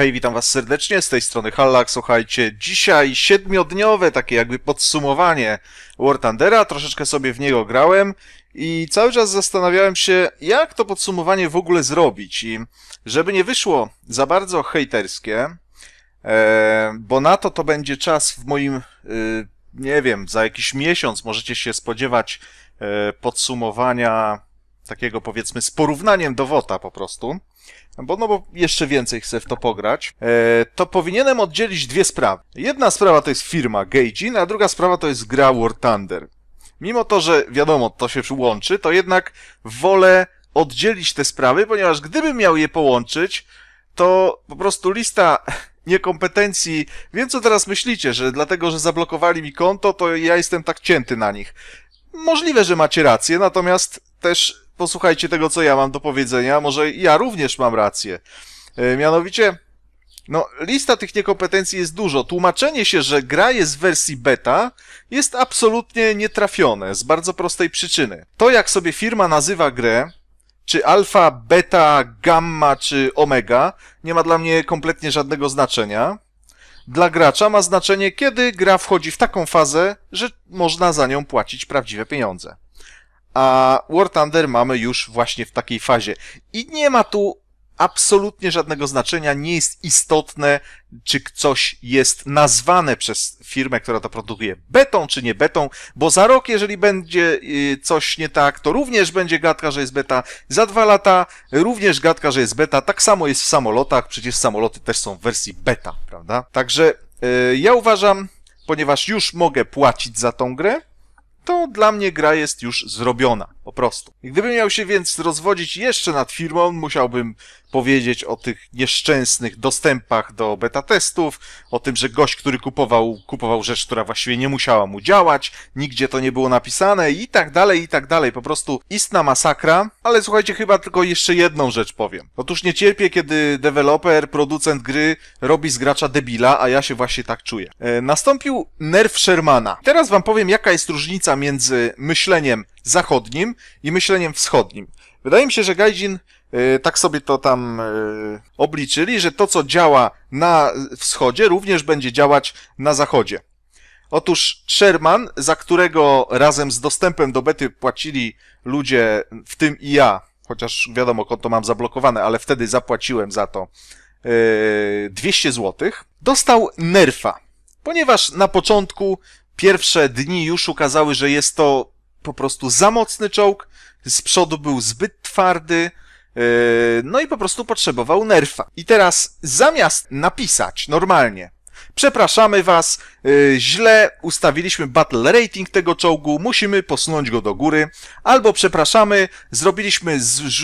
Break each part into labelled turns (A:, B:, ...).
A: Hej, witam was serdecznie, z tej strony Hallak, słuchajcie, dzisiaj siedmiodniowe takie jakby podsumowanie War Thundera, troszeczkę sobie w niego grałem i cały czas zastanawiałem się, jak to podsumowanie w ogóle zrobić i żeby nie wyszło za bardzo hejterskie, e, bo na to to będzie czas w moim, e, nie wiem, za jakiś miesiąc możecie się spodziewać e, podsumowania takiego powiedzmy z porównaniem do WOTA po prostu, bo no bo jeszcze więcej chcę w to pograć, e, to powinienem oddzielić dwie sprawy. Jedna sprawa to jest firma Gaijin, a druga sprawa to jest gra War Thunder. Mimo to, że wiadomo, to się łączy, to jednak wolę oddzielić te sprawy, ponieważ gdybym miał je połączyć, to po prostu lista niekompetencji. Wiem, co teraz myślicie, że dlatego, że zablokowali mi konto, to ja jestem tak cięty na nich. Możliwe, że macie rację, natomiast też posłuchajcie tego, co ja mam do powiedzenia, może ja również mam rację. E, mianowicie, no, lista tych niekompetencji jest dużo. Tłumaczenie się, że gra jest w wersji beta, jest absolutnie nietrafione z bardzo prostej przyczyny. To, jak sobie firma nazywa grę, czy alfa, beta, gamma, czy omega, nie ma dla mnie kompletnie żadnego znaczenia. Dla gracza ma znaczenie, kiedy gra wchodzi w taką fazę, że można za nią płacić prawdziwe pieniądze a War Thunder mamy już właśnie w takiej fazie. I nie ma tu absolutnie żadnego znaczenia, nie jest istotne, czy coś jest nazwane przez firmę, która to produkuje betą, czy nie betą, bo za rok, jeżeli będzie y, coś nie tak, to również będzie gadka, że jest beta, za dwa lata również gadka, że jest beta, tak samo jest w samolotach, przecież samoloty też są w wersji beta, prawda? Także y, ja uważam, ponieważ już mogę płacić za tą grę, to dla mnie gra jest już zrobiona, po prostu. Gdybym miał się więc rozwodzić jeszcze nad firmą, musiałbym powiedzieć o tych nieszczęsnych dostępach do beta testów, o tym, że gość, który kupował, kupował rzecz, która właściwie nie musiała mu działać, nigdzie to nie było napisane i tak dalej, i tak dalej. Po prostu istna masakra, ale słuchajcie, chyba tylko jeszcze jedną rzecz powiem. Otóż nie cierpię, kiedy deweloper, producent gry robi z gracza debila, a ja się właśnie tak czuję. E, nastąpił nerw Shermana. Teraz wam powiem, jaka jest różnica między myśleniem zachodnim i myśleniem wschodnim. Wydaje mi się, że Gaijin Y, tak sobie to tam y, obliczyli, że to, co działa na wschodzie, również będzie działać na zachodzie. Otóż Sherman, za którego razem z dostępem do bety płacili ludzie, w tym i ja, chociaż wiadomo, konto mam zablokowane, ale wtedy zapłaciłem za to 200 y, zł, dostał nerfa, ponieważ na początku pierwsze dni już ukazały, że jest to po prostu za mocny czołg, z przodu był zbyt twardy, Yy, no i po prostu potrzebował nerfa. I teraz zamiast napisać normalnie, przepraszamy was, yy, źle ustawiliśmy battle rating tego czołgu, musimy posunąć go do góry, albo przepraszamy, zrobiliśmy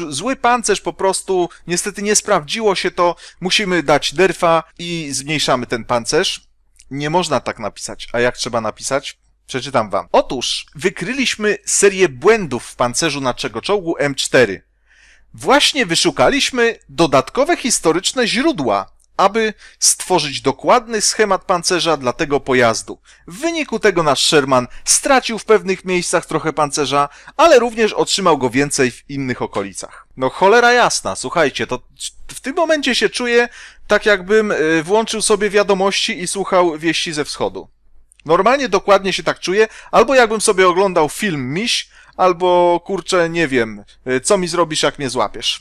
A: zły pancerz po prostu, niestety nie sprawdziło się to, musimy dać nerfa i zmniejszamy ten pancerz. Nie można tak napisać. A jak trzeba napisać? Przeczytam wam. Otóż wykryliśmy serię błędów w pancerzu naszego czołgu M4. Właśnie wyszukaliśmy dodatkowe historyczne źródła, aby stworzyć dokładny schemat pancerza dla tego pojazdu. W wyniku tego nasz Sherman stracił w pewnych miejscach trochę pancerza, ale również otrzymał go więcej w innych okolicach. No cholera jasna, słuchajcie, to w tym momencie się czuję tak jakbym y, włączył sobie wiadomości i słuchał wieści ze wschodu. Normalnie dokładnie się tak czuję, albo jakbym sobie oglądał film Miś, albo kurczę, nie wiem, e, co mi zrobisz, jak mnie złapiesz.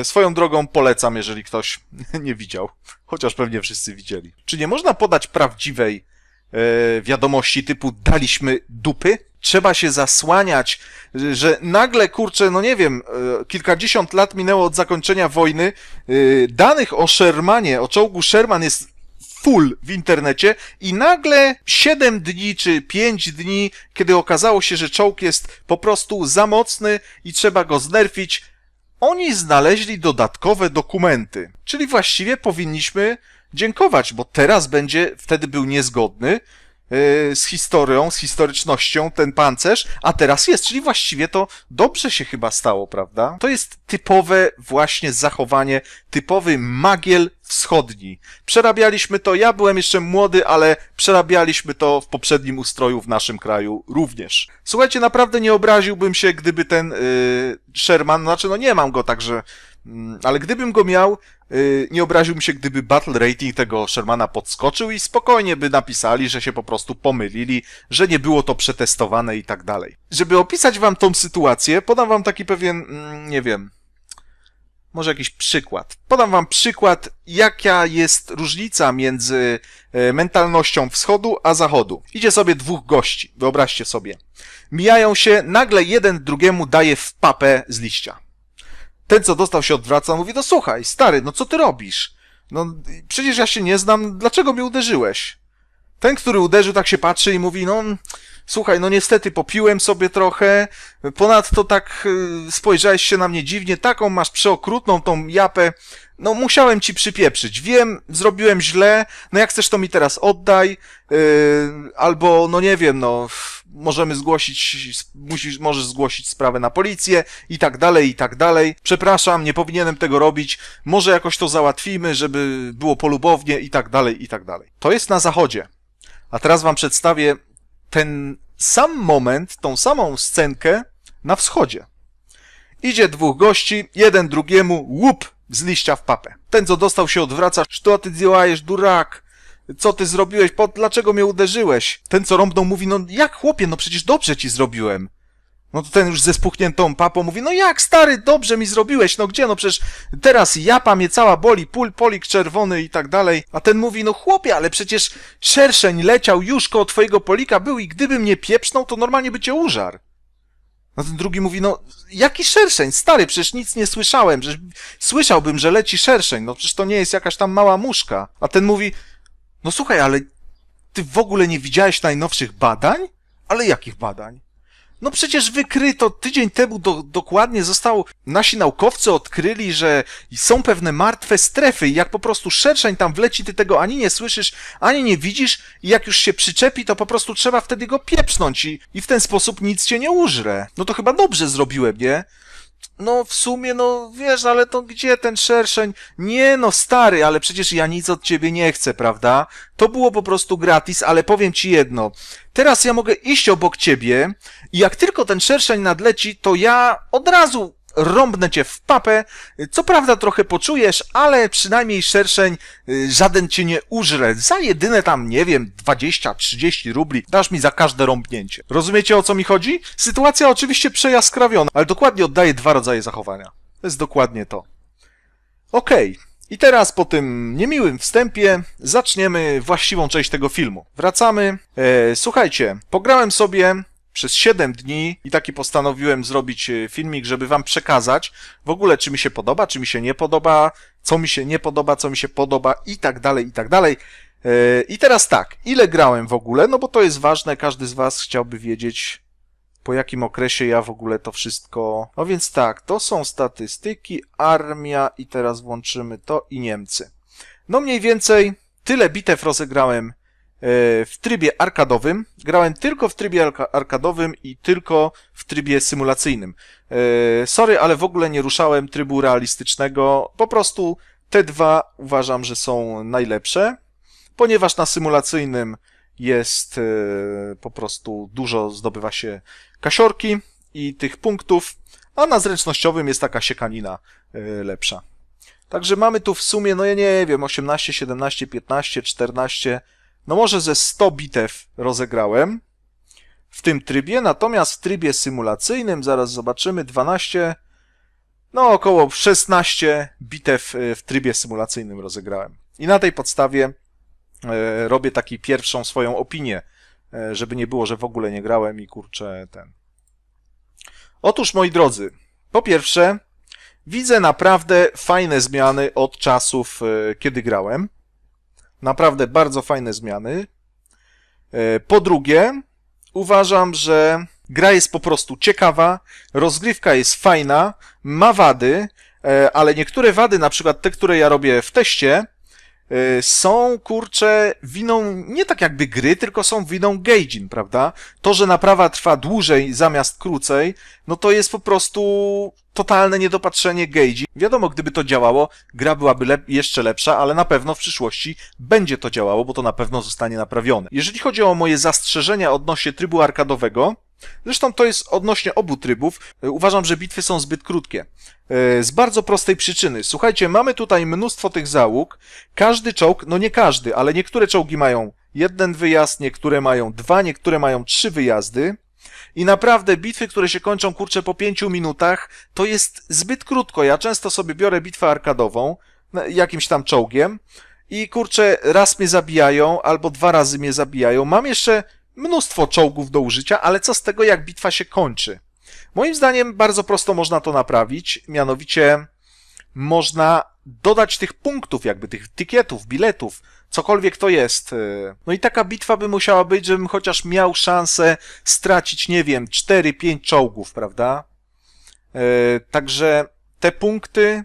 A: E, swoją drogą polecam, jeżeli ktoś nie widział, chociaż pewnie wszyscy widzieli. Czy nie można podać prawdziwej e, wiadomości typu daliśmy dupy? Trzeba się zasłaniać, że nagle, kurczę, no nie wiem, kilkadziesiąt lat minęło od zakończenia wojny. Danych o Shermanie, o czołgu Sherman jest full w internecie i nagle 7 dni czy 5 dni, kiedy okazało się, że czołg jest po prostu za mocny i trzeba go znerfić, oni znaleźli dodatkowe dokumenty. Czyli właściwie powinniśmy dziękować, bo teraz będzie, wtedy był niezgodny, E, z historią, z historycznością ten pancerz, a teraz jest, czyli właściwie to dobrze się chyba stało, prawda? To jest typowe właśnie zachowanie, typowy magiel wschodni. Przerabialiśmy to, ja byłem jeszcze młody, ale przerabialiśmy to w poprzednim ustroju w naszym kraju również. Słuchajcie, naprawdę nie obraziłbym się, gdyby ten yy, Sherman, znaczy no nie mam go także Mm, ale gdybym go miał, y, nie obraziłbym się, gdyby battle rating tego Shermana podskoczył i spokojnie by napisali, że się po prostu pomylili, że nie było to przetestowane i tak dalej. Żeby opisać wam tą sytuację, podam wam taki pewien, mm, nie wiem, może jakiś przykład. Podam wam przykład, jaka jest różnica między e, mentalnością wschodu a zachodu. Idzie sobie dwóch gości, wyobraźcie sobie. Mijają się, nagle jeden drugiemu daje w papę z liścia ten, co dostał się odwraca, mówi, no słuchaj, stary, no co ty robisz? No przecież ja się nie znam, dlaczego mi uderzyłeś? Ten, który uderzył, tak się patrzy i mówi, no słuchaj, no niestety popiłem sobie trochę, ponadto tak y, spojrzałeś się na mnie dziwnie, taką masz przeokrutną tą japę, no musiałem ci przypieprzyć, wiem, zrobiłem źle, no jak chcesz to mi teraz oddaj, yy, albo no nie wiem, no możemy zgłosić, musisz, możesz zgłosić sprawę na policję i tak dalej, i tak dalej. Przepraszam, nie powinienem tego robić, może jakoś to załatwimy, żeby było polubownie i tak dalej, i tak dalej. To jest na zachodzie. A teraz wam przedstawię ten sam moment, tą samą scenkę na wschodzie. Idzie dwóch gości, jeden drugiemu, łup, z liścia w papę. Ten, co dostał, się odwraca. Co ty działajesz, durak? Co ty zrobiłeś? Po, dlaczego mnie uderzyłeś? Ten, co rąbnął, mówi, no jak, chłopie, no przecież dobrze ci zrobiłem. No to ten już ze spuchniętą papą mówi, no jak, stary, dobrze mi zrobiłeś, no gdzie, no przecież teraz japa mnie cała boli, pól, polik czerwony i tak dalej. A ten mówi, no chłopie, ale przecież szerszeń leciał już koło twojego polika był i gdyby mnie pieprznął, to normalnie by cię użar. A ten drugi mówi, no jaki szerszeń? Stary, przecież nic nie słyszałem, przecież słyszałbym, że leci szerszeń, no przecież to nie jest jakaś tam mała muszka. A ten mówi, no słuchaj, ale ty w ogóle nie widziałeś najnowszych badań? Ale jakich badań? No przecież wykryto tydzień temu do, dokładnie został, nasi naukowcy odkryli, że są pewne martwe strefy i jak po prostu szerszeń tam wleci, ty tego ani nie słyszysz, ani nie widzisz i jak już się przyczepi, to po prostu trzeba wtedy go pieprznąć i, i w ten sposób nic cię nie użre. No to chyba dobrze zrobiłem, nie? No, w sumie, no wiesz, ale to gdzie ten szerszeń? Nie, no stary, ale przecież ja nic od ciebie nie chcę, prawda? To było po prostu gratis, ale powiem ci jedno. Teraz ja mogę iść obok ciebie i jak tylko ten szerszeń nadleci, to ja od razu rąbnę cię w papę. Co prawda trochę poczujesz, ale przynajmniej szerszeń y, żaden cię nie użre. Za jedyne tam, nie wiem, 20-30 rubli dasz mi za każde rąbnięcie. Rozumiecie o co mi chodzi? Sytuacja oczywiście przejaskrawiona, ale dokładnie oddaje dwa rodzaje zachowania. To jest dokładnie to. Okej. Okay. I teraz po tym niemiłym wstępie zaczniemy właściwą część tego filmu. Wracamy. E, słuchajcie, pograłem sobie przez 7 dni i taki postanowiłem zrobić e, filmik, żeby wam przekazać w ogóle, czy mi się podoba, czy mi się nie podoba, co mi się nie podoba, co mi się podoba i tak dalej, i tak dalej. E, I teraz tak, ile grałem w ogóle, no bo to jest ważne, każdy z was chciałby wiedzieć, po jakim okresie ja w ogóle to wszystko... No więc tak, to są statystyki, armia i teraz włączymy to i Niemcy. No mniej więcej tyle bitew rozegrałem E, w trybie arkadowym. Grałem tylko w trybie arkadowym i tylko w trybie symulacyjnym. E, sorry, ale w ogóle nie ruszałem trybu realistycznego. Po prostu te dwa uważam, że są najlepsze, ponieważ na symulacyjnym jest e, po prostu dużo zdobywa się kasiorki i tych punktów, a na zręcznościowym jest taka siekanina lepsza. Także mamy tu w sumie, no ja nie wiem, 18, 17, 15, 14 no może ze 100 bitew rozegrałem w tym trybie, natomiast w trybie symulacyjnym, zaraz zobaczymy, 12, no około 16 bitew e, w trybie symulacyjnym rozegrałem. I na tej podstawie e, robię taki pierwszą swoją opinię, e, żeby nie było, że w ogóle nie grałem i kurczę ten. Otóż, moi drodzy, po pierwsze, widzę naprawdę fajne zmiany od czasów, kiedy grałem. Naprawdę bardzo fajne zmiany. E, po drugie, uważam, że gra jest po prostu ciekawa, rozgrywka jest fajna, ma wady, e, ale niektóre wady, na przykład te, które ja robię w teście, Y, są, kurcze, winą nie tak jakby gry, tylko są winą gaijin, prawda? To, że naprawa trwa dłużej zamiast krócej, no to jest po prostu totalne niedopatrzenie gaijin. Wiadomo, gdyby to działało, gra byłaby lep jeszcze lepsza, ale na pewno w przyszłości będzie to działało, bo to na pewno zostanie naprawione. Jeżeli chodzi o moje zastrzeżenia odnośnie trybu arkadowego, Zresztą to jest odnośnie obu trybów. E, uważam, że bitwy są zbyt krótkie. E, z bardzo prostej przyczyny. Słuchajcie, mamy tutaj mnóstwo tych załóg. Każdy czołg, no nie każdy, ale niektóre czołgi mają jeden wyjazd, niektóre mają dwa, niektóre mają trzy wyjazdy. I naprawdę bitwy, które się kończą, kurczę, po pięciu minutach, to jest zbyt krótko. Ja często sobie biorę bitwę arkadową, jakimś tam czołgiem, i kurczę, raz mnie zabijają, albo dwa razy mnie zabijają. Mam jeszcze mnóstwo czołgów do użycia, ale co z tego, jak bitwa się kończy? Moim zdaniem bardzo prosto można to naprawić, mianowicie można dodać tych punktów, jakby tych tykietów, biletów, cokolwiek to jest. E, no i taka bitwa by musiała być, żebym chociaż miał szansę stracić, nie wiem, 4-5 czołgów, prawda? E, także te punkty,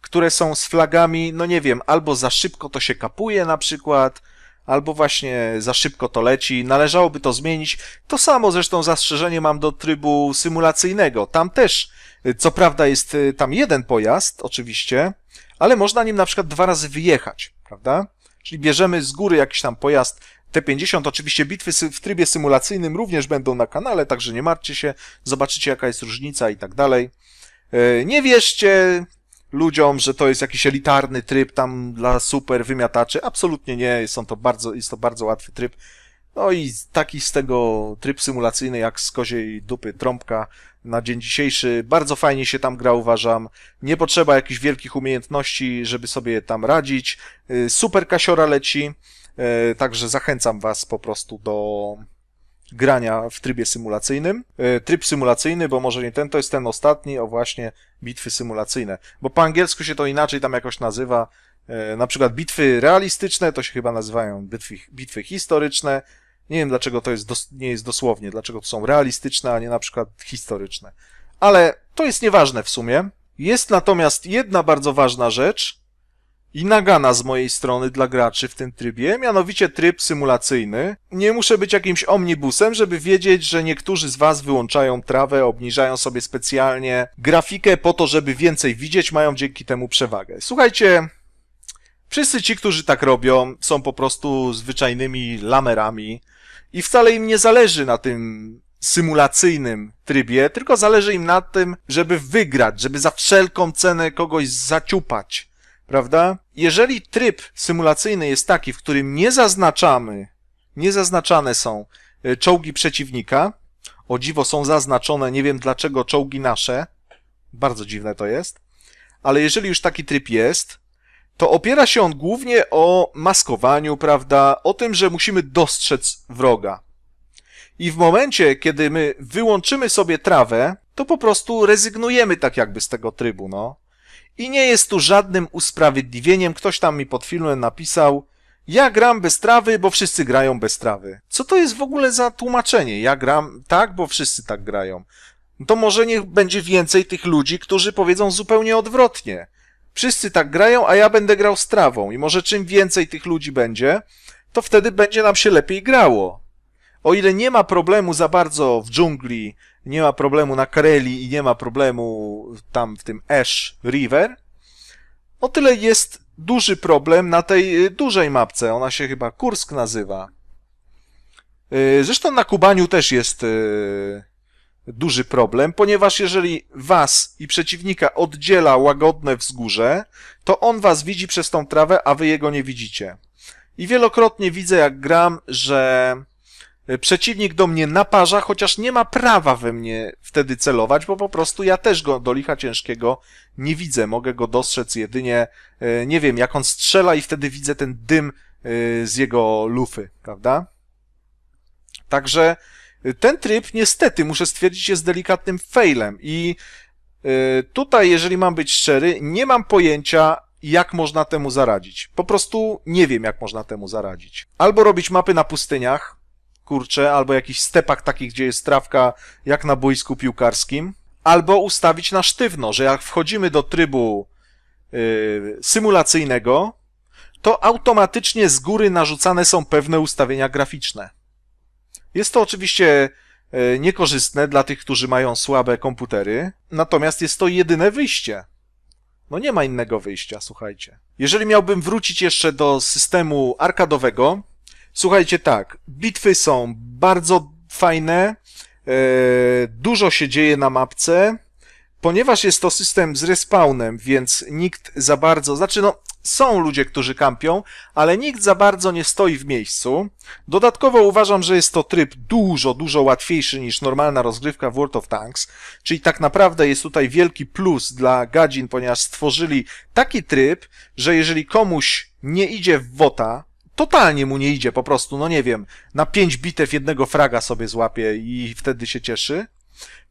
A: które są z flagami, no nie wiem, albo za szybko to się kapuje na przykład, albo właśnie za szybko to leci. Należałoby to zmienić. To samo zresztą zastrzeżenie mam do trybu symulacyjnego. Tam też, y, co prawda, jest y, tam jeden pojazd, oczywiście, ale można nim na przykład dwa razy wyjechać, prawda? Czyli bierzemy z góry jakiś tam pojazd T50. Oczywiście bitwy w trybie symulacyjnym również będą na kanale, także nie martwcie się, zobaczycie jaka jest różnica i tak dalej. Y, nie wierzcie, ludziom, że to jest jakiś elitarny tryb tam dla super wymiataczy. Absolutnie nie, są to bardzo, jest to bardzo łatwy tryb. No i taki z tego tryb symulacyjny jak z koziej dupy trąbka na dzień dzisiejszy. Bardzo fajnie się tam gra, uważam. Nie potrzeba jakichś wielkich umiejętności, żeby sobie tam radzić. Y, super kasiora leci, y, także zachęcam was po prostu do grania w trybie symulacyjnym. E, tryb symulacyjny, bo może nie ten, to jest ten ostatni, o właśnie bitwy symulacyjne. Bo po angielsku się to inaczej tam jakoś nazywa. E, na przykład bitwy realistyczne to się chyba nazywają bitwy, bitwy historyczne. Nie wiem dlaczego to jest dos, nie jest dosłownie, dlaczego to są realistyczne, a nie na przykład historyczne. Ale to jest nieważne w sumie. Jest natomiast jedna bardzo ważna rzecz, i nagana z mojej strony dla graczy w tym trybie, mianowicie tryb symulacyjny. Nie muszę być jakimś omnibusem, żeby wiedzieć, że niektórzy z Was wyłączają trawę, obniżają sobie specjalnie grafikę po to, żeby więcej widzieć, mają dzięki temu przewagę. Słuchajcie, wszyscy ci, którzy tak robią, są po prostu zwyczajnymi lamerami i wcale im nie zależy na tym symulacyjnym trybie, tylko zależy im na tym, żeby wygrać, żeby za wszelką cenę kogoś zaciupać prawda? Jeżeli tryb symulacyjny jest taki, w którym nie zaznaczamy, nie zaznaczane są e, czołgi przeciwnika, o dziwo są zaznaczone, nie wiem dlaczego czołgi nasze, bardzo dziwne to jest, ale jeżeli już taki tryb jest, to opiera się on głównie o maskowaniu, prawda, o tym, że musimy dostrzec wroga. I w momencie, kiedy my wyłączymy sobie trawę, to po prostu rezygnujemy tak jakby z tego trybu, no. I nie jest tu żadnym usprawiedliwieniem. Ktoś tam mi pod filmem napisał, ja gram bez trawy, bo wszyscy grają bez trawy. Co to jest w ogóle za tłumaczenie? Ja gram tak, bo wszyscy tak grają. To może niech będzie więcej tych ludzi, którzy powiedzą zupełnie odwrotnie. Wszyscy tak grają, a ja będę grał z trawą. I może czym więcej tych ludzi będzie, to wtedy będzie nam się lepiej grało. O ile nie ma problemu za bardzo w dżungli nie ma problemu na Kareli i nie ma problemu tam w tym Ash River, o no tyle jest duży problem na tej y, dużej mapce. Ona się chyba Kursk nazywa. Y, zresztą na Kubaniu też jest y, duży problem, ponieważ jeżeli was i przeciwnika oddziela łagodne wzgórze, to on was widzi przez tą trawę, a wy jego nie widzicie. I wielokrotnie widzę, jak gram, że E, przeciwnik do mnie naparza, chociaż nie ma prawa we mnie wtedy celować, bo po prostu ja też go do licha ciężkiego nie widzę. Mogę go dostrzec jedynie, e, nie wiem, jak on strzela i wtedy widzę ten dym e, z jego lufy, prawda? Także ten tryb niestety, muszę stwierdzić, jest delikatnym failem i tutaj, jeżeli mam być szczery, nie mam pojęcia, jak można temu zaradzić. Po prostu nie wiem, jak można temu zaradzić. Albo robić mapy na pustyniach, kurcze, albo jakiś stepak taki, gdzie jest trawka, jak na boisku piłkarskim, albo ustawić na sztywno, że jak wchodzimy do trybu yy, symulacyjnego, to automatycznie z góry narzucane są pewne ustawienia graficzne. Jest to oczywiście yy, niekorzystne dla tych, którzy mają słabe komputery, natomiast jest to jedyne wyjście. No nie ma innego wyjścia, słuchajcie. Jeżeli miałbym wrócić jeszcze do systemu arkadowego, Słuchajcie, tak, bitwy są bardzo fajne, e, dużo się dzieje na mapce, ponieważ jest to system z respawnem, więc nikt za bardzo, znaczy no, są ludzie, którzy kampią, ale nikt za bardzo nie stoi w miejscu. Dodatkowo uważam, że jest to tryb dużo, dużo łatwiejszy niż normalna rozgrywka w World of Tanks, czyli tak naprawdę jest tutaj wielki plus dla Gadzin, ponieważ stworzyli taki tryb, że jeżeli komuś nie idzie w WOTA, totalnie mu nie idzie po prostu, no nie wiem, na pięć bitew jednego fraga sobie złapie i wtedy się cieszy,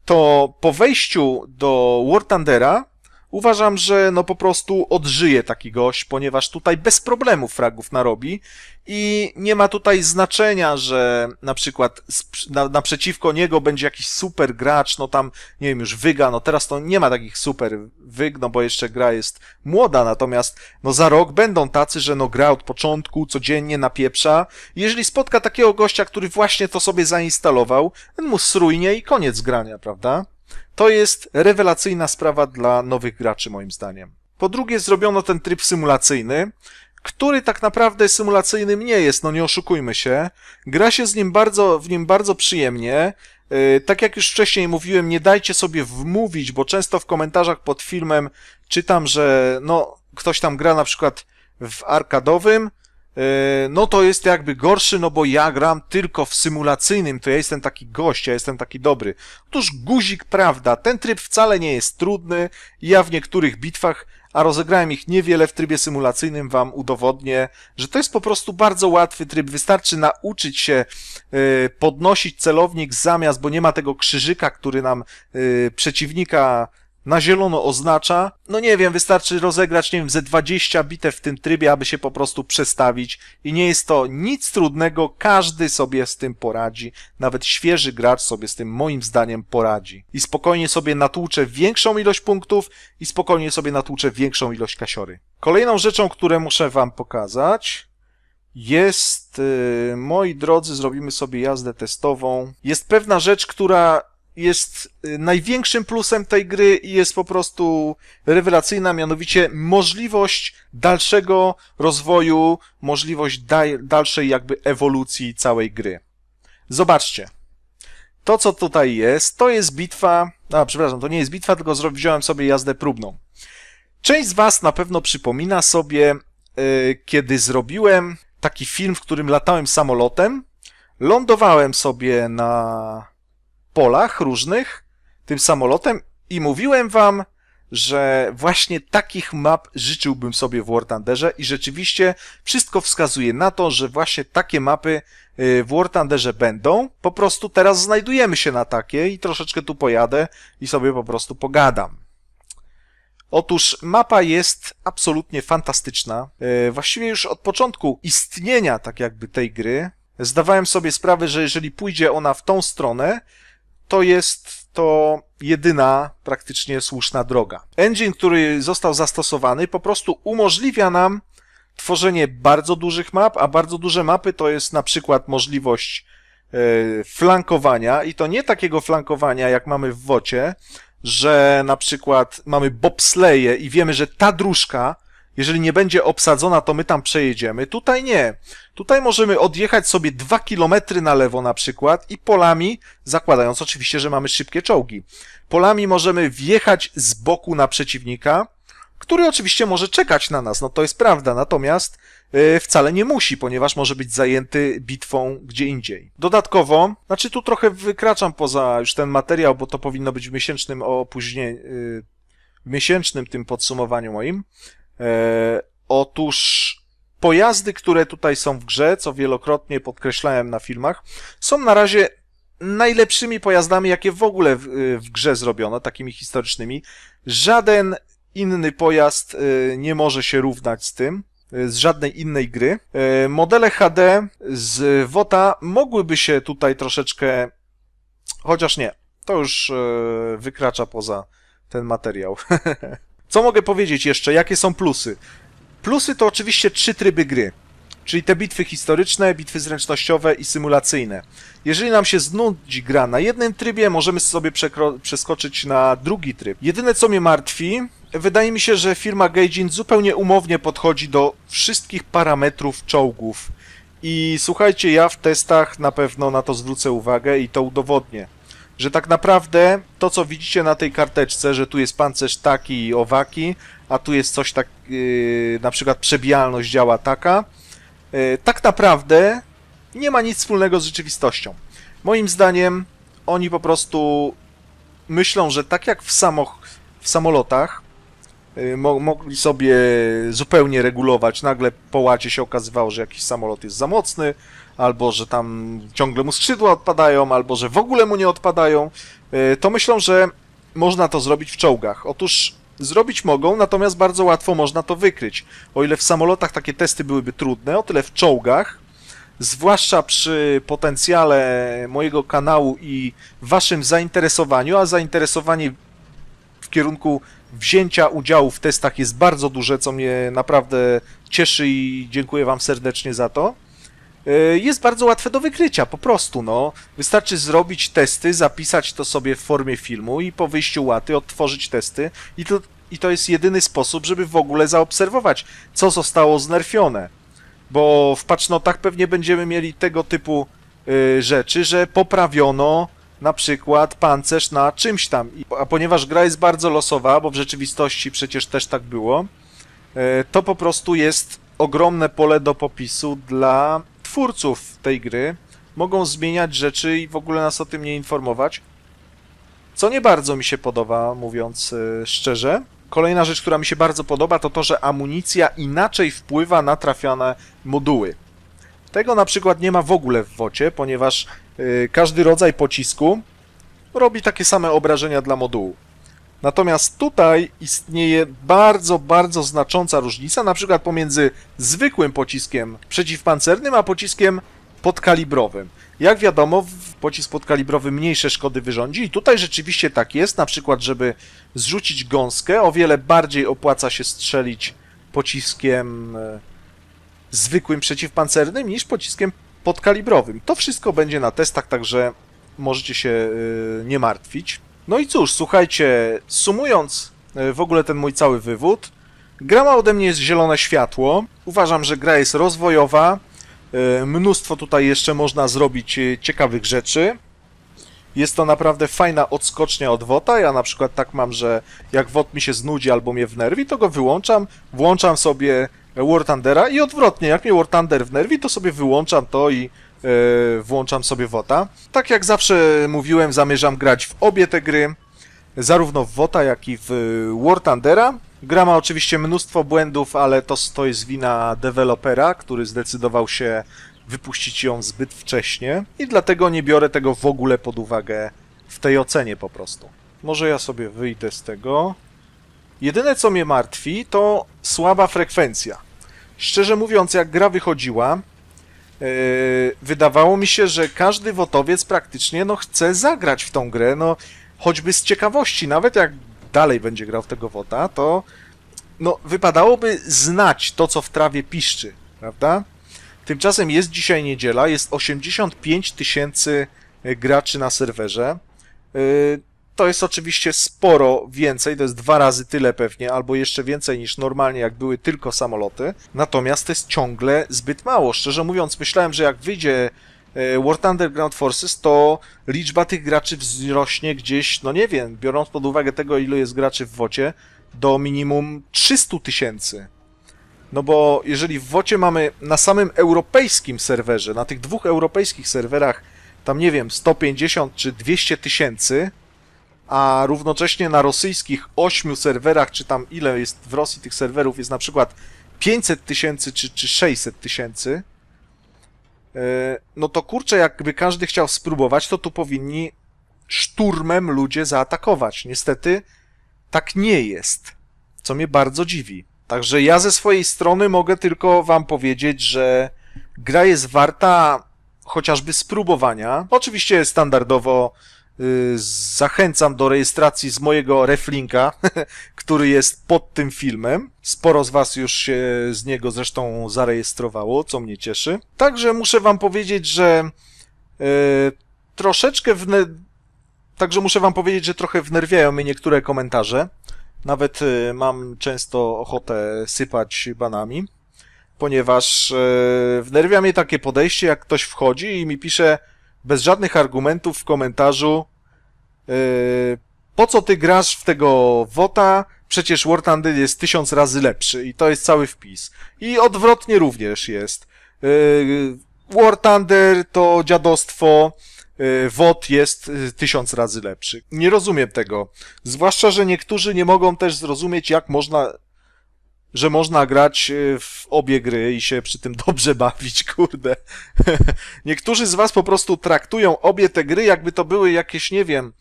A: to po wejściu do War Thundera Uważam, że no po prostu odżyje taki gość, ponieważ tutaj bez problemu fragów narobi i nie ma tutaj znaczenia, że na przykład na, naprzeciwko niego będzie jakiś super gracz, no tam, nie wiem, już Wyga, no teraz to nie ma takich super Wyg, no bo jeszcze gra jest młoda, natomiast no za rok będą tacy, że no gra od początku, codziennie napieprza. Jeżeli spotka takiego gościa, który właśnie to sobie zainstalował, ten mu srujnie i koniec grania, prawda? To jest rewelacyjna sprawa dla nowych graczy, moim zdaniem. Po drugie, zrobiono ten tryb symulacyjny, który tak naprawdę symulacyjnym nie jest, no nie oszukujmy się. Gra się z nim bardzo, w nim bardzo przyjemnie. Y, tak jak już wcześniej mówiłem, nie dajcie sobie wmówić, bo często w komentarzach pod filmem czytam, że no, ktoś tam gra na przykład w arkadowym, E, no to jest jakby gorszy, no bo ja gram tylko w symulacyjnym, to ja jestem taki gość, ja jestem taki dobry. Otóż guzik, prawda, ten tryb wcale nie jest trudny, ja w niektórych bitwach, a rozegrałem ich niewiele w trybie symulacyjnym, wam udowodnię, że to jest po prostu bardzo łatwy tryb, wystarczy nauczyć się e, podnosić celownik zamiast, bo nie ma tego krzyżyka, który nam e, przeciwnika na zielono oznacza, no nie wiem, wystarczy rozegrać, nie wiem, ze 20 bitew w tym trybie, aby się po prostu przestawić i nie jest to nic trudnego, każdy sobie z tym poradzi, nawet świeży gracz sobie z tym moim zdaniem poradzi. I spokojnie sobie natłuczę większą ilość punktów i spokojnie sobie natłuczę większą ilość kasiory. Kolejną rzeczą, które muszę wam pokazać, jest, y, moi drodzy, zrobimy sobie jazdę testową. Jest pewna rzecz, która jest y, największym plusem tej gry i jest po prostu rewelacyjna, mianowicie możliwość dalszego rozwoju, możliwość dalszej jakby ewolucji całej gry. Zobaczcie. To, co tutaj jest, to jest bitwa. A, przepraszam, to nie jest bitwa, tylko wziąłem sobie jazdę próbną. Część z Was na pewno przypomina sobie, yy, kiedy zrobiłem taki film, w którym latałem samolotem. Lądowałem sobie na polach różnych tym samolotem i mówiłem wam, że właśnie takich map życzyłbym sobie w War Thunderze i rzeczywiście wszystko wskazuje na to, że właśnie takie mapy y, w War Thunderze będą. Po prostu teraz znajdujemy się na takie i troszeczkę tu pojadę i sobie po prostu pogadam. Otóż mapa jest absolutnie fantastyczna. Y, właściwie już od początku istnienia tak jakby tej gry zdawałem sobie sprawę, że jeżeli pójdzie ona w tą stronę, to jest to jedyna praktycznie słuszna droga. Engine, który został zastosowany, po prostu umożliwia nam tworzenie bardzo dużych map, a bardzo duże mapy to jest na przykład możliwość e, flankowania i to nie takiego flankowania, jak mamy w wocie, że na przykład mamy bobsleje i wiemy, że ta dróżka jeżeli nie będzie obsadzona, to my tam przejedziemy. Tutaj nie. Tutaj możemy odjechać sobie dwa kilometry na lewo na przykład i polami, zakładając oczywiście, że mamy szybkie czołgi, polami możemy wjechać z boku na przeciwnika, który oczywiście może czekać na nas, no to jest prawda, natomiast e, wcale nie musi, ponieważ może być zajęty bitwą gdzie indziej. Dodatkowo, znaczy tu trochę wykraczam poza już ten materiał, bo to powinno być w miesięcznym opóźnieniu, y, w miesięcznym tym podsumowaniu moim. E, otóż pojazdy, które tutaj są w grze, co wielokrotnie podkreślałem na filmach, są na razie najlepszymi pojazdami, jakie w ogóle w, e, w grze zrobiono, takimi historycznymi. Żaden inny pojazd e, nie może się równać z tym z żadnej innej gry. Modele HD z WOTA mogłyby się tutaj troszeczkę. Chociaż nie, to już wykracza poza ten materiał. Co mogę powiedzieć jeszcze? Jakie są plusy? Plusy to oczywiście trzy tryby gry, czyli te bitwy historyczne, bitwy zręcznościowe i symulacyjne. Jeżeli nam się znudzi gra na jednym trybie, możemy sobie przeskoczyć na drugi tryb. Jedyne co mnie martwi, wydaje mi się, że firma Gaijin zupełnie umownie podchodzi do wszystkich parametrów czołgów. I słuchajcie, ja w testach na pewno na to zwrócę uwagę i to udowodnię że tak naprawdę to, co widzicie na tej karteczce, że tu jest pancerz taki i owaki, a tu jest coś tak, yy, na przykład przebijalność działa taka, yy, tak naprawdę nie ma nic wspólnego z rzeczywistością. Moim zdaniem oni po prostu myślą, że tak jak w, samoch w samolotach, Y, mo mogli sobie zupełnie regulować. Nagle po łacie się okazywało, że jakiś samolot jest za mocny, albo że tam ciągle mu skrzydła odpadają, albo że w ogóle mu nie odpadają. Y, to myślą, że można to zrobić w czołgach. Otóż zrobić mogą, natomiast bardzo łatwo można to wykryć. O ile w samolotach takie testy byłyby trudne, o tyle w czołgach, zwłaszcza przy potencjale mojego kanału i waszym zainteresowaniu, a zainteresowanie kierunku wzięcia udziału w testach jest bardzo duże, co mnie naprawdę cieszy i dziękuję Wam serdecznie za to. E, jest bardzo łatwe do wykrycia, po prostu, no. Wystarczy zrobić testy, zapisać to sobie w formie filmu i po wyjściu łaty odtworzyć testy i to, i to jest jedyny sposób, żeby w ogóle zaobserwować, co zostało znerfione. Bo w patchnotach pewnie będziemy mieli tego typu e, rzeczy, że poprawiono na przykład pancerz na czymś tam. A ponieważ gra jest bardzo losowa, bo w rzeczywistości przecież też tak było, e, to po prostu jest ogromne pole do popisu dla twórców tej gry. Mogą zmieniać rzeczy i w ogóle nas o tym nie informować. Co nie bardzo mi się podoba, mówiąc e, szczerze. Kolejna rzecz, która mi się bardzo podoba, to to, że amunicja inaczej wpływa na trafiane moduły. Tego na przykład nie ma w ogóle w wocie, ponieważ Y, każdy rodzaj pocisku robi takie same obrażenia dla modułu. Natomiast tutaj istnieje bardzo, bardzo znacząca różnica, na przykład pomiędzy zwykłym pociskiem przeciwpancernym, a pociskiem podkalibrowym. Jak wiadomo, pocisk podkalibrowy mniejsze szkody wyrządzi i tutaj rzeczywiście tak jest, na przykład, żeby zrzucić gąskę, o wiele bardziej opłaca się strzelić pociskiem e, zwykłym przeciwpancernym niż pociskiem podkalibrowym. To wszystko będzie na testach, także możecie się y, nie martwić. No i cóż, słuchajcie, sumując y, w ogóle ten mój cały wywód, gra ma ode mnie jest zielone światło. Uważam, że gra jest rozwojowa. Y, mnóstwo tutaj jeszcze można zrobić ciekawych rzeczy. Jest to naprawdę fajna odskocznia od WOTA. Ja na przykład tak mam, że jak WOT mi się znudzi albo mnie wnerwi, to go wyłączam, włączam sobie War Thundera i odwrotnie, jak mnie War Thunder wnerwi, to sobie wyłączam to i e, włączam sobie WOTA. Tak jak zawsze mówiłem, zamierzam grać w obie te gry, zarówno w WOTA, jak i w e, War Thundera. Gra ma oczywiście mnóstwo błędów, ale to, to jest wina dewelopera, który zdecydował się wypuścić ją zbyt wcześnie i dlatego nie biorę tego w ogóle pod uwagę w tej ocenie po prostu. Może ja sobie wyjdę z tego. Jedyne co mnie martwi to słaba frekwencja. Szczerze mówiąc, jak gra wychodziła, yy, wydawało mi się, że każdy wotowiec praktycznie no, chce zagrać w tą grę, no choćby z ciekawości, nawet jak dalej będzie grał w tego wota, to no, wypadałoby znać to, co w trawie piszczy, prawda? Tymczasem jest dzisiaj niedziela, jest 85 tysięcy graczy na serwerze. Yy, to jest oczywiście sporo więcej, to jest dwa razy tyle pewnie, albo jeszcze więcej niż normalnie, jak były tylko samoloty. Natomiast to jest ciągle zbyt mało. Szczerze mówiąc, myślałem, że jak wyjdzie e, War Thunder Ground Forces, to liczba tych graczy wzrośnie gdzieś, no nie wiem, biorąc pod uwagę tego, ilu jest graczy w wocie, do minimum 300 tysięcy. No bo jeżeli w wocie mamy na samym europejskim serwerze, na tych dwóch europejskich serwerach, tam nie wiem, 150 czy 200 tysięcy, a równocześnie na rosyjskich ośmiu serwerach, czy tam ile jest w Rosji tych serwerów, jest na przykład 500 tysięcy czy, czy 600 tysięcy, e, no to kurczę, jakby każdy chciał spróbować, to tu powinni szturmem ludzie zaatakować. Niestety tak nie jest, co mnie bardzo dziwi. Także ja ze swojej strony mogę tylko wam powiedzieć, że gra jest warta chociażby spróbowania. Oczywiście standardowo Y, zachęcam do rejestracji z mojego reflinka, który jest pod tym filmem. Sporo z Was już się z niego zresztą zarejestrowało, co mnie cieszy. Także muszę Wam powiedzieć, że y, troszeczkę w. Także muszę Wam powiedzieć, że trochę wnerwiają mnie niektóre komentarze. Nawet y, mam często ochotę sypać banami, ponieważ wnerwia mnie takie podejście, jak ktoś wchodzi i mi pisze, bez żadnych argumentów w komentarzu, yy, po co ty grasz w tego WOTA, przecież War Thunder jest tysiąc razy lepszy i to jest cały wpis. I odwrotnie również jest. Yy, War Thunder to dziadostwo, yy, WOT jest yy, tysiąc razy lepszy. Nie rozumiem tego. Zwłaszcza, że niektórzy nie mogą też zrozumieć, jak można że można grać y, w obie gry i się przy tym dobrze bawić, kurde. Niektórzy z was po prostu traktują obie te gry, jakby to były jakieś, nie wiem,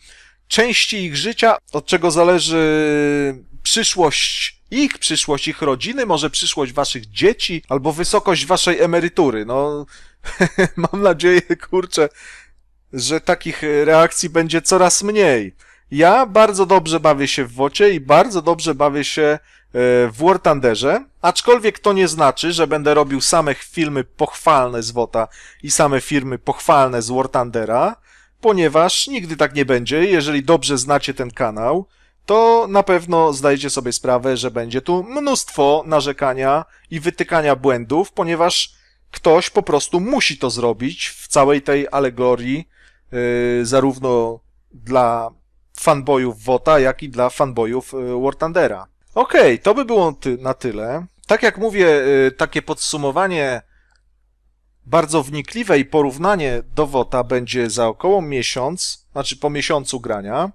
A: części ich życia, od czego zależy przyszłość ich, przyszłość ich rodziny, może przyszłość waszych dzieci, albo wysokość waszej emerytury. No, mam nadzieję, kurczę, że takich y, reakcji będzie coraz mniej. Ja bardzo dobrze bawię się w wocie i bardzo dobrze bawię się E, w War Thunderze, aczkolwiek to nie znaczy, że będę robił same filmy pochwalne z WOTA i same filmy pochwalne z War Thundera, ponieważ nigdy tak nie będzie. Jeżeli dobrze znacie ten kanał, to na pewno zdajecie sobie sprawę, że będzie tu mnóstwo narzekania i wytykania błędów, ponieważ ktoś po prostu musi to zrobić w całej tej alegorii, yy, zarówno dla fanboyów WOTA, jak i dla fanboyów e, War Thundera. Okej, okay, to by było ty na tyle. Tak jak mówię, y, takie podsumowanie bardzo wnikliwe i porównanie dowota będzie za około miesiąc, znaczy po miesiącu grania.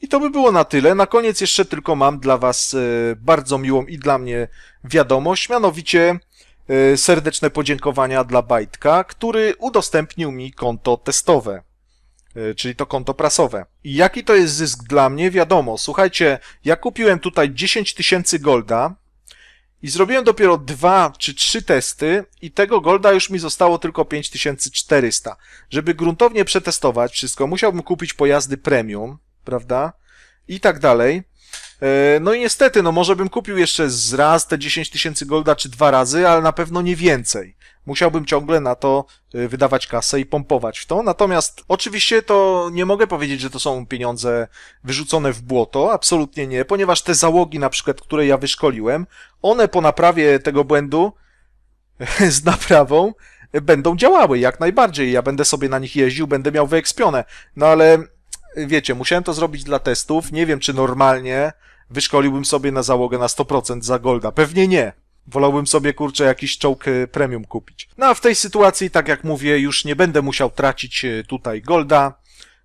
A: I to by było na tyle. Na koniec jeszcze tylko mam dla Was y, bardzo miłą i dla mnie wiadomość, mianowicie y, serdeczne podziękowania dla Bajtka, który udostępnił mi konto testowe. E, czyli to konto prasowe. I jaki to jest zysk dla mnie? Wiadomo, słuchajcie, ja kupiłem tutaj 10 tysięcy golda i zrobiłem dopiero dwa czy trzy testy i tego golda już mi zostało tylko 5400. Żeby gruntownie przetestować wszystko, musiałbym kupić pojazdy premium, prawda? I tak dalej. E, no i niestety, no może bym kupił jeszcze z raz te 10 tysięcy golda czy dwa razy, ale na pewno nie więcej musiałbym ciągle na to y, wydawać kasę i pompować w to. Natomiast oczywiście to nie mogę powiedzieć, że to są pieniądze wyrzucone w błoto, absolutnie nie, ponieważ te załogi na przykład, które ja wyszkoliłem, one po naprawie tego błędu z naprawą będą działały jak najbardziej. Ja będę sobie na nich jeździł, będę miał wyekspione. No ale wiecie, musiałem to zrobić dla testów. Nie wiem, czy normalnie wyszkoliłbym sobie na załogę na 100% za golda. Pewnie nie. Wolałbym sobie, kurczę, jakiś czołg e, premium kupić. No a w tej sytuacji, tak jak mówię, już nie będę musiał tracić e, tutaj golda,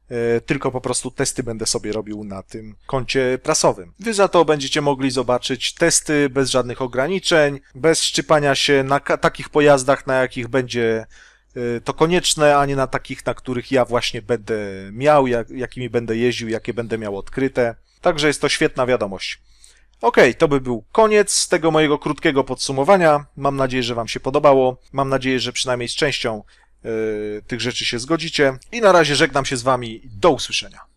A: e, tylko po prostu testy będę sobie robił na tym koncie prasowym. Wy za to będziecie mogli zobaczyć testy bez żadnych ograniczeń, bez szczypania się na takich pojazdach, na jakich będzie to konieczne, a nie na takich, na których ja właśnie będę miał, jak, jakimi będę jeździł, jakie będę miał odkryte. Także jest to świetna wiadomość. Okej, okay, to by był koniec tego mojego krótkiego podsumowania. Mam nadzieję, że Wam się podobało. Mam nadzieję, że przynajmniej z częścią yy, tych rzeczy się zgodzicie. I na razie żegnam się z Wami. Do usłyszenia.